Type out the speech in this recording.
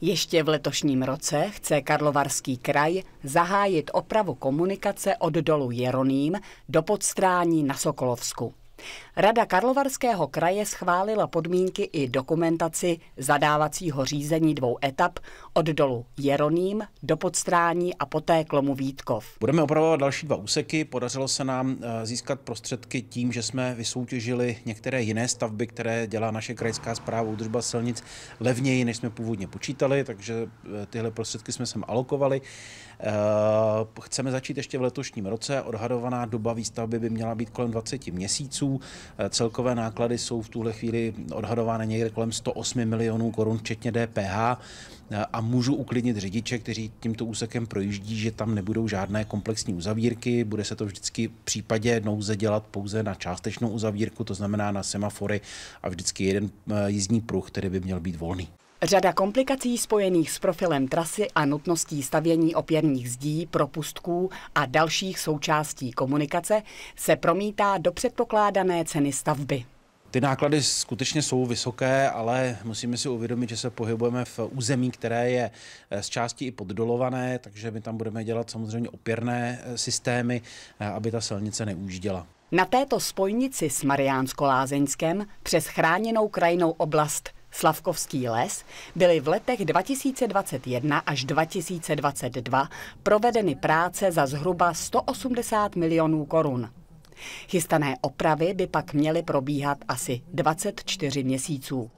Ještě v letošním roce chce Karlovarský kraj zahájit opravu komunikace od dolu Jeroným do podstrání na Sokolovsku. Rada Karlovarského kraje schválila podmínky i dokumentaci zadávacího řízení dvou etap od dolu Jeroným do podstrání a poté Klomu Vítkov. Budeme opravovat další dva úseky. Podařilo se nám eh, získat prostředky tím, že jsme vysoutěžili některé jiné stavby, které dělá naše krajská zpráva údržba silnic levněji, než jsme původně počítali, takže eh, tyhle prostředky jsme sem alokovali. Eh, chceme začít ještě v letošním roce. Odhadovaná doba výstavby by měla být kolem 20 měsíců projektů. Eh, celkové náklady jsou v tuhle chvíli odhadovány někde kolem 108 milionů korun, včetně DPH. Eh, a můžu uklidnit řidiče, kteří tímto úsekem projíždí, že tam nebudou žádné komplexní uzavírky. Bude se to vždycky v případě nouze dělat pouze na částečnou uzavírku, to znamená na semafory a vždycky jeden eh, jízdní pruh, který by měl být volný. Řada komplikací spojených s profilem trasy a nutností stavění opěrných zdí, propustků a dalších součástí komunikace se promítá do předpokládané ceny stavby. Ty náklady skutečně jsou vysoké, ale musíme si uvědomit, že se pohybujeme v území, které je eh, z části i poddolované, takže my tam budeme dělat samozřejmě opěrné eh, systémy, eh, aby ta silnice neužděla. Na této spojnici s Mariánsko-Lázeňskem přes chráněnou krajinou oblast Slavkovský les byly v letech 2021 až 2022 provedeny práce za zhruba 180 milionů korun. Chystané opravy by pak měly probíhat asi 24 měsíců.